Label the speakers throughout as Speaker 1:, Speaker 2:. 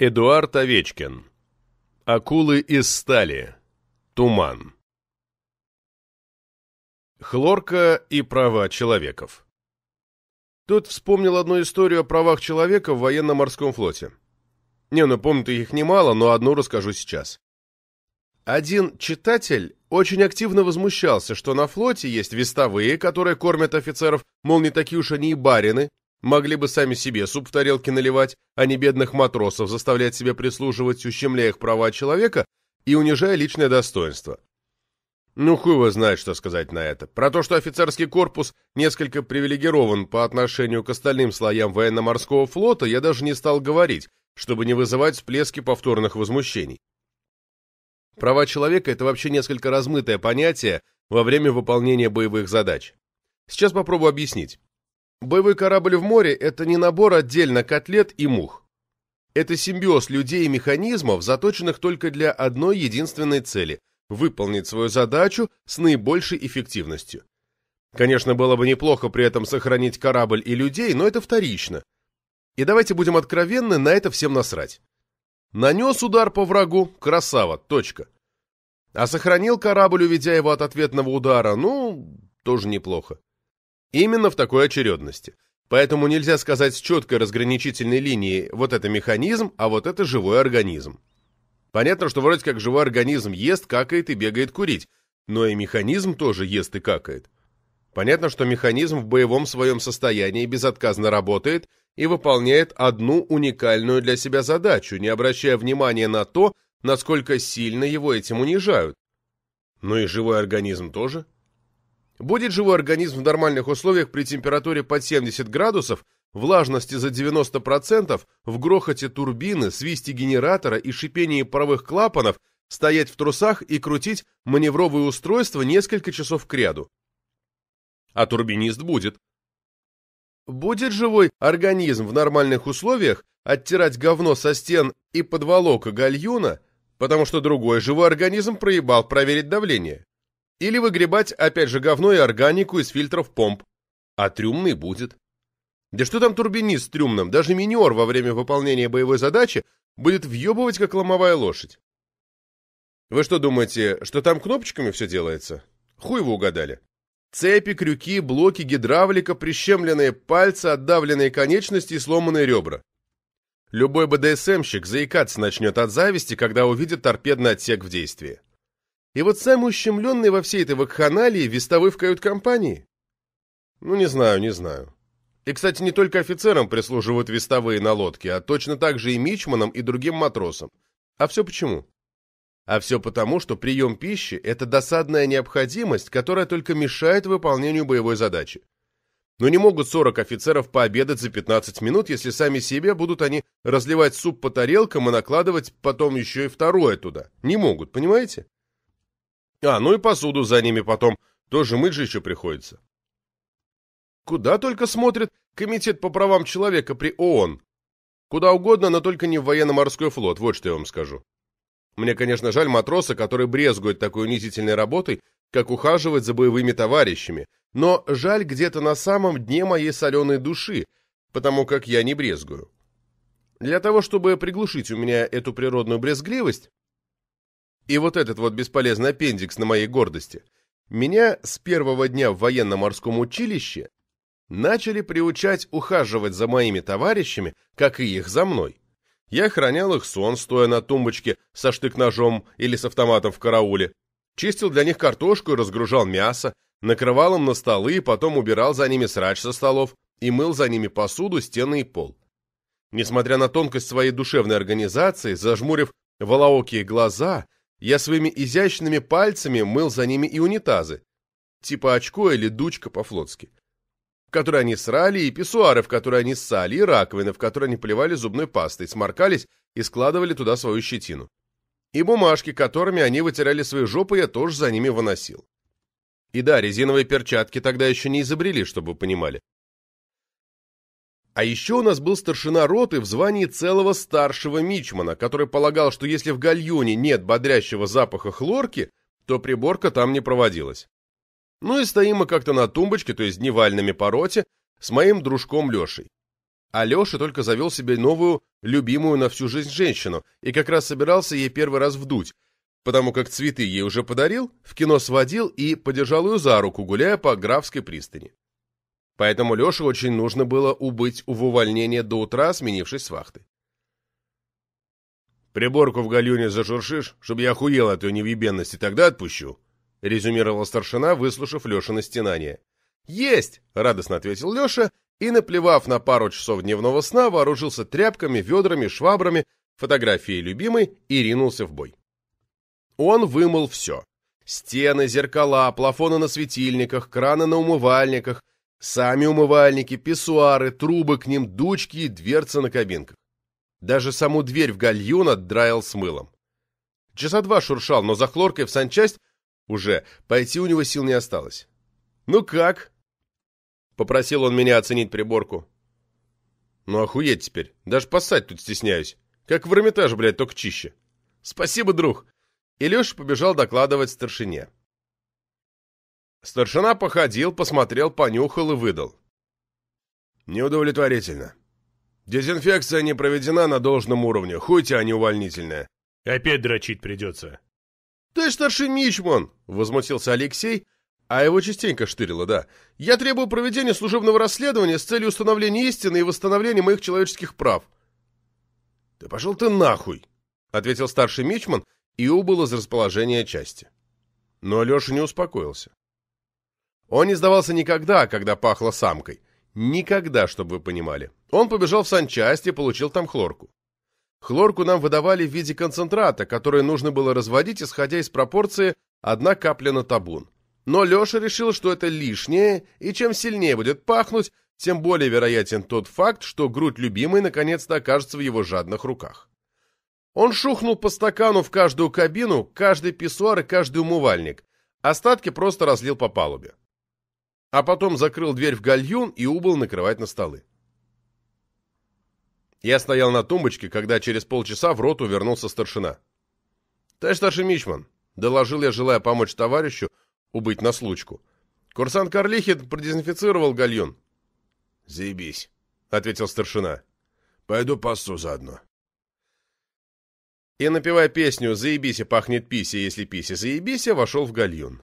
Speaker 1: Эдуард Овечкин. Акулы из стали. Туман. Хлорка и права человеков. Тут вспомнил одну историю о правах человека в военно-морском флоте. Не, ну помню их немало, но одну расскажу сейчас. Один читатель очень активно возмущался, что на флоте есть вестовые, которые кормят офицеров, мол, не такие уж они и барины, Могли бы сами себе суп в тарелке наливать, а не бедных матросов заставлять себя прислуживать, ущемляя их права человека и унижая личное достоинство. Ну, хуй его знает, что сказать на это. Про то, что офицерский корпус несколько привилегирован по отношению к остальным слоям военно-морского флота, я даже не стал говорить, чтобы не вызывать всплески повторных возмущений. Права человека – это вообще несколько размытое понятие во время выполнения боевых задач. Сейчас попробую объяснить. Боевой корабль в море – это не набор отдельно котлет и мух. Это симбиоз людей и механизмов, заточенных только для одной единственной цели – выполнить свою задачу с наибольшей эффективностью. Конечно, было бы неплохо при этом сохранить корабль и людей, но это вторично. И давайте будем откровенны, на это всем насрать. Нанес удар по врагу – красава, точка. А сохранил корабль, уведя его от ответного удара – ну, тоже неплохо. Именно в такой очередности. Поэтому нельзя сказать с четкой разграничительной линией «вот это механизм, а вот это живой организм». Понятно, что вроде как живой организм ест, какает и бегает курить, но и механизм тоже ест и какает. Понятно, что механизм в боевом своем состоянии безотказно работает и выполняет одну уникальную для себя задачу, не обращая внимания на то, насколько сильно его этим унижают. Но и живой организм тоже. Будет живой организм в нормальных условиях при температуре под 70 градусов, влажности за 90%, в грохоте турбины, свисте генератора и шипении паровых клапанов, стоять в трусах и крутить маневровые устройства несколько часов кряду. А турбинист будет. Будет живой организм в нормальных условиях оттирать говно со стен и подволока гальюна, потому что другой живой организм проебал проверить давление. Или выгребать, опять же, говно и органику из фильтров помп. А трюмный будет. Да что там турбинист с трюмным? Даже минер во время выполнения боевой задачи будет въебывать, как ломовая лошадь. Вы что думаете, что там кнопочками все делается? Хуй вы угадали. Цепи, крюки, блоки, гидравлика, прищемленные пальцы, отдавленные конечности и сломанные ребра. Любой БДСМщик заикаться начнет от зависти, когда увидит торпедный отсек в действии. И вот самый ущемленный во всей этой вакханалии вестовой в кают-компании? Ну, не знаю, не знаю. И, кстати, не только офицерам прислуживают вестовые на лодке, а точно так же и мичманам и другим матросам. А все почему? А все потому, что прием пищи – это досадная необходимость, которая только мешает выполнению боевой задачи. Но не могут 40 офицеров пообедать за 15 минут, если сами себе будут они разливать суп по тарелкам и накладывать потом еще и второе туда. Не могут, понимаете? А, ну и посуду за ними потом. Тоже мыть же еще приходится. Куда только смотрит Комитет по правам человека при ООН. Куда угодно, но только не в военно-морской флот, вот что я вам скажу. Мне, конечно, жаль матроса, который брезгует такой унизительной работой, как ухаживать за боевыми товарищами, но жаль где-то на самом дне моей соленой души, потому как я не брезгую. Для того, чтобы приглушить у меня эту природную брезгливость, и вот этот вот бесполезный аппендикс на моей гордости. Меня с первого дня в военно-морском училище начали приучать ухаживать за моими товарищами, как и их за мной. Я охранял их сон, стоя на тумбочке со штык-ножом или с автоматом в карауле, чистил для них картошку и разгружал мясо, накрывал им на столы, потом убирал за ними срач со столов и мыл за ними посуду, стены и пол. Несмотря на тонкость своей душевной организации, зажмурив волоокие глаза, я своими изящными пальцами мыл за ними и унитазы, типа очко или дучка по-флотски, в которые они срали, и писсуары, в которые они ссали, и раковины, в которые они поливали зубной пастой, сморкались и складывали туда свою щетину. И бумажки, которыми они вытирали свои жопы, я тоже за ними выносил. И да, резиновые перчатки тогда еще не изобрели, чтобы вы понимали. А еще у нас был старшина роты в звании целого старшего мичмана, который полагал, что если в гальюне нет бодрящего запаха хлорки, то приборка там не проводилась. Ну и стоим мы как-то на тумбочке, то есть дневальными по роте, с моим дружком Лешей. А Леша только завел себе новую, любимую на всю жизнь женщину, и как раз собирался ей первый раз вдуть, потому как цветы ей уже подарил, в кино сводил и подержал ее за руку, гуляя по Графской пристани. Поэтому Леше очень нужно было убыть в увольнение до утра, сменившись с вахты. «Приборку в гальюне зашуршишь, чтобы я охуел от ее невъебенности, тогда отпущу», — резюмировал старшина, выслушав Лешина стенание. «Есть!» — радостно ответил Леша и, наплевав на пару часов дневного сна, вооружился тряпками, ведрами, швабрами, фотографией любимой и ринулся в бой. Он вымыл все. Стены, зеркала, плафоны на светильниках, краны на умывальниках, Сами умывальники, писсуары, трубы к ним, дучки и дверцы на кабинках. Даже саму дверь в гальюн отдраил с мылом. Часа два шуршал, но за хлоркой в санчасть уже пойти у него сил не осталось. «Ну как?» — попросил он меня оценить приборку. «Ну охуеть теперь, даже поссать тут стесняюсь. Как в Эрмитаж, блядь, только чище. Спасибо, друг!» Илюша побежал докладывать старшине. Старшина походил, посмотрел, понюхал и выдал. Неудовлетворительно. Дезинфекция не проведена на должном уровне, хоть и а не увольнительная. Опять дрочить придется. Ты старший мичман, возмутился Алексей, а его частенько штырило, да. Я требую проведения служебного расследования с целью установления истины и восстановления моих человеческих прав. Да пошел ты нахуй, ответил старший мичман и убыл из расположения части. Но Алеша не успокоился. Он не сдавался никогда, когда пахло самкой. Никогда, чтобы вы понимали. Он побежал в санчасть и получил там хлорку. Хлорку нам выдавали в виде концентрата, который нужно было разводить, исходя из пропорции одна капля на табун. Но Леша решил, что это лишнее, и чем сильнее будет пахнуть, тем более вероятен тот факт, что грудь любимой наконец-то окажется в его жадных руках. Он шухнул по стакану в каждую кабину, каждый писсуар и каждый умывальник. Остатки просто разлил по палубе а потом закрыл дверь в гальюн и убыл накрывать на столы. Я стоял на тумбочке, когда через полчаса в роту вернулся старшина. «Ты старший мичман», — доложил я, желая помочь товарищу убыть на случку. «Курсант Карлихин продезинфицировал гальюн». «Заебись», — ответил старшина. «Пойду пасту заодно». И, напевая песню «Заебись и пахнет писи, если писи заебись», вошел в гальюн.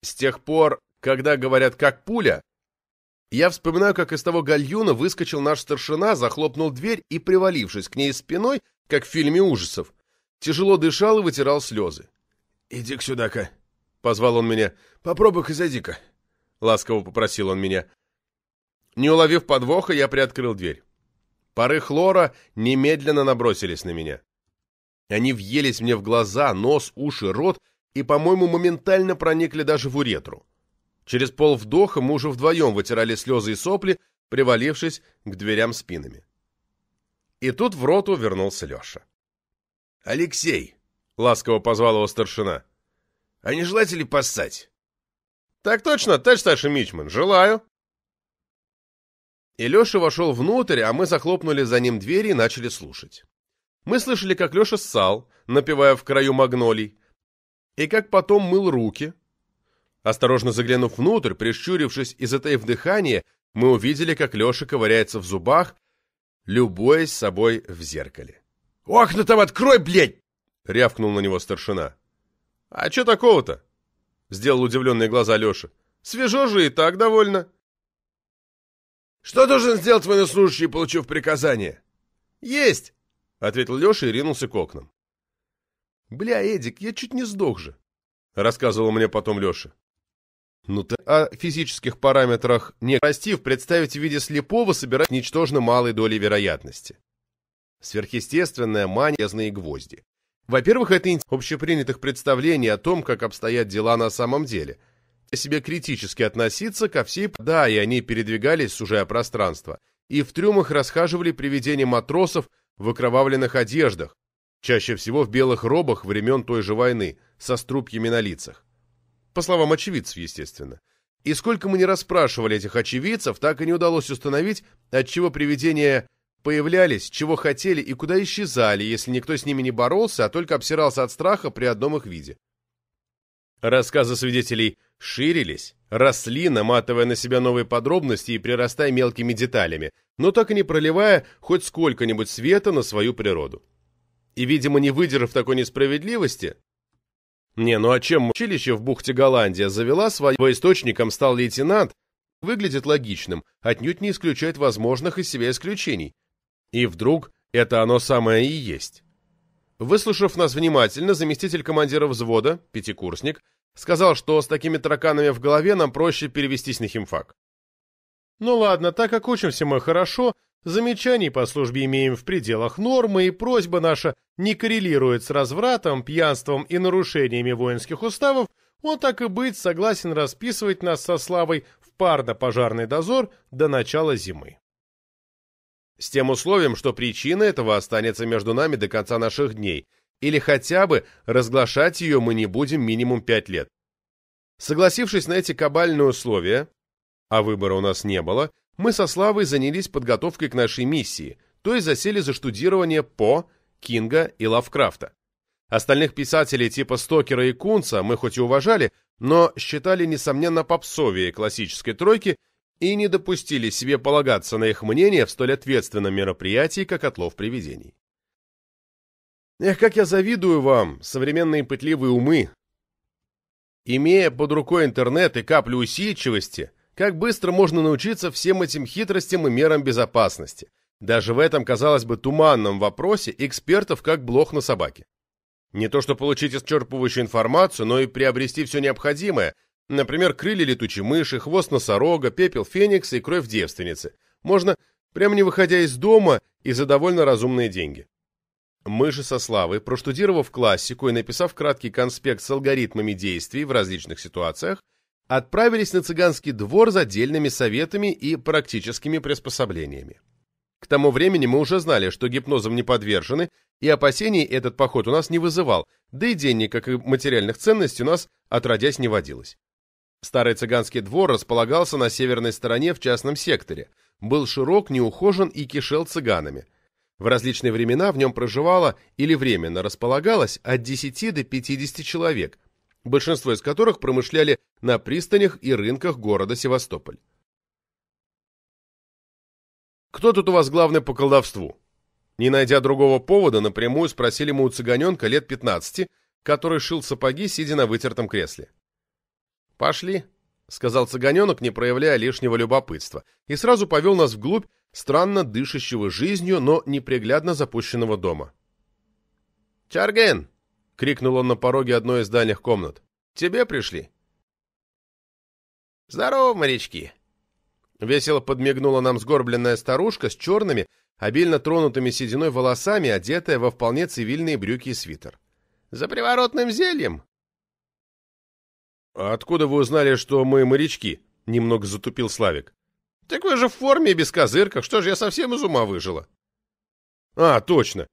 Speaker 1: С тех пор когда говорят «как пуля», я вспоминаю, как из того гальюна выскочил наш старшина, захлопнул дверь и, привалившись к ней спиной, как в фильме ужасов, тяжело дышал и вытирал слезы. «Иди-ка сюда-ка», — позвал он меня. «Попробуй-ка зайди-ка», — ласково попросил он меня. Не уловив подвоха, я приоткрыл дверь. Пары хлора немедленно набросились на меня. Они въелись мне в глаза, нос, уши, рот и, по-моему, моментально проникли даже в уретру. Через полвдоха мы уже вдвоем вытирали слезы и сопли, привалившись к дверям спинами. И тут в роту вернулся Леша. «Алексей!» — ласково позвал его старшина. «А не желаете ли поссать?» «Так точно, товарищ старший Мичман, желаю!» И Леша вошел внутрь, а мы захлопнули за ним двери и начали слушать. Мы слышали, как Леша ссал, напивая в краю магнолий, и как потом мыл руки, Осторожно заглянув внутрь, прищурившись и затаив дыхание, мы увидели, как Леша ковыряется в зубах, любуясь собой в зеркале. «Окна там открой, блядь!» — рявкнул на него старшина. «А чё такого-то?» — сделал удивленные глаза Леша. «Свежо же и так довольно». «Что должен сделать военнослужащий, получив приказание?» «Есть!» — ответил Леша и ринулся к окнам. «Бля, Эдик, я чуть не сдох же», — рассказывал мне потом Леша. Ну ты о физических параметрах не растив, представить в виде слепого собирать ничтожно малой долей вероятности. Сверхъестественная мания маньязные гвозди. Во-первых, это общепринятых представлений о том, как обстоят дела на самом деле. Себе критически относиться ко всей... Да, и они передвигались, сужая пространство. И в трюмах расхаживали привидения матросов в окровавленных одеждах, чаще всего в белых робах времен той же войны, со струбьями на лицах. По словам очевидцев, естественно. И сколько мы не расспрашивали этих очевидцев, так и не удалось установить, от чего привидения появлялись, чего хотели и куда исчезали, если никто с ними не боролся, а только обсирался от страха при одном их виде. Рассказы свидетелей ширились, росли, наматывая на себя новые подробности и прирастая мелкими деталями, но так и не проливая хоть сколько-нибудь света на свою природу. И, видимо, не выдержав такой несправедливости, не, ну а чем училище в бухте Голландия завела по источникам стал лейтенант, выглядит логичным, отнюдь не исключает возможных из себя исключений. И вдруг это оно самое и есть. Выслушав нас внимательно, заместитель командира взвода, пятикурсник, сказал, что с такими тараканами в голове нам проще перевестись на химфак. Ну ладно, так как учимся мы хорошо, Замечаний по службе имеем в пределах нормы, и просьба наша не коррелирует с развратом, пьянством и нарушениями воинских уставов, он так и быть согласен расписывать нас со Славой в парно-пожарный дозор до начала зимы. С тем условием, что причина этого останется между нами до конца наших дней, или хотя бы разглашать ее мы не будем минимум пять лет. Согласившись на эти кабальные условия, а выбора у нас не было, мы со Славой занялись подготовкой к нашей миссии, то есть засели за штудирование По, Кинга и Лавкрафта. Остальных писателей типа Стокера и Кунца мы хоть и уважали, но считали, несомненно, попсовее классической тройки и не допустили себе полагаться на их мнение в столь ответственном мероприятии, как отлов привидений. Эх, как я завидую вам, современные пытливые умы! Имея под рукой интернет и каплю усидчивости, как быстро можно научиться всем этим хитростям и мерам безопасности? Даже в этом, казалось бы, туманном вопросе экспертов как блох на собаке. Не то что получить исчерпывающую информацию, но и приобрести все необходимое, например, крылья летучей мыши, хвост носорога, пепел феникса и кровь девственницы. Можно, прямо не выходя из дома, и за довольно разумные деньги. Мыши со Славой, проштудировав классику и написав краткий конспект с алгоритмами действий в различных ситуациях, отправились на цыганский двор за дельными советами и практическими приспособлениями. К тому времени мы уже знали, что гипнозом не подвержены, и опасений этот поход у нас не вызывал, да и денег, как и материальных ценностей, у нас отродясь не водилось. Старый цыганский двор располагался на северной стороне в частном секторе, был широк, неухожен и кишел цыганами. В различные времена в нем проживало или временно располагалось от 10 до 50 человек, большинство из которых промышляли на пристанях и рынках города Севастополь. «Кто тут у вас главный по колдовству?» Не найдя другого повода, напрямую спросили мы у цыганенка лет 15, который шил сапоги, сидя на вытертом кресле. «Пошли», — сказал цыганенок, не проявляя лишнего любопытства, и сразу повел нас вглубь странно дышащего жизнью, но неприглядно запущенного дома. «Чарген!» крикнул он на пороге одной из дальних комнат. Тебе пришли? Здорово, морячки. Весело подмигнула нам сгорбленная старушка с черными, обильно тронутыми сединой волосами, одетая во вполне цивильные брюки и свитер. За приворотным зельем? А откуда вы узнали, что мы морячки? Немного затупил Славик. Так вы же в форме и без козырьков, что ж я совсем из ума выжила? А, точно.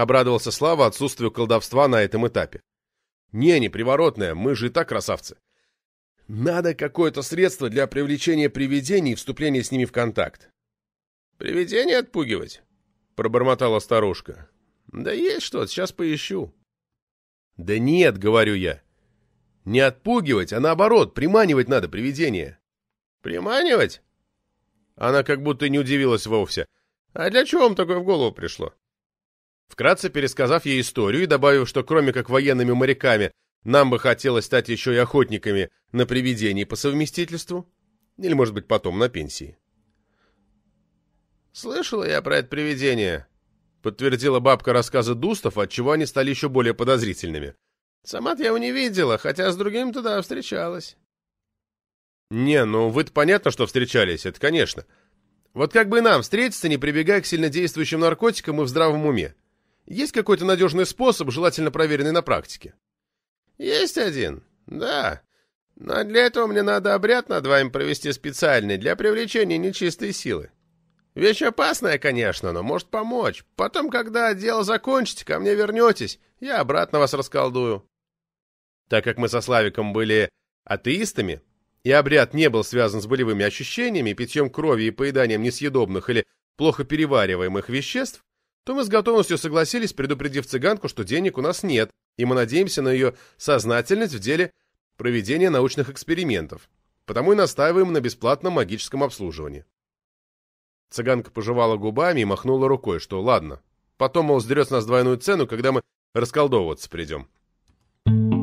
Speaker 1: Обрадовался Слава отсутствию колдовства на этом этапе. «Не, не приворотная, мы же и так красавцы. Надо какое-то средство для привлечения привидений и вступления с ними в контакт». «Привидения отпугивать?» — пробормотала старушка. «Да есть что-то, сейчас поищу». «Да нет», — говорю я. «Не отпугивать, а наоборот, приманивать надо привидение». «Приманивать?» Она как будто не удивилась вовсе. «А для чего вам такое в голову пришло?» вкратце пересказав ей историю и добавив, что кроме как военными моряками, нам бы хотелось стать еще и охотниками на привидений по совместительству, или, может быть, потом на пенсии. «Слышала я про это привидение», — подтвердила бабка рассказы Дустов, отчего они стали еще более подозрительными. сама я его не видела, хотя с другим туда встречалась». «Не, ну вы-то понятно, что встречались, это конечно. Вот как бы нам встретиться, не прибегая к сильнодействующим наркотикам и в здравом уме. Есть какой-то надежный способ, желательно проверенный на практике? Есть один, да. Но для этого мне надо обряд над вами провести специальный для привлечения нечистой силы. Вещь опасная, конечно, но может помочь. Потом, когда дело закончите, ко мне вернетесь, я обратно вас расколдую. Так как мы со Славиком были атеистами, и обряд не был связан с болевыми ощущениями, питьем крови и поеданием несъедобных или плохо перевариваемых веществ, то мы с готовностью согласились, предупредив цыганку, что денег у нас нет, и мы надеемся на ее сознательность в деле проведения научных экспериментов, потому и настаиваем на бесплатном магическом обслуживании. Цыганка пожевала губами и махнула рукой, что ладно, потом, мол, сдерет с нас двойную цену, когда мы расколдовываться придем. Thank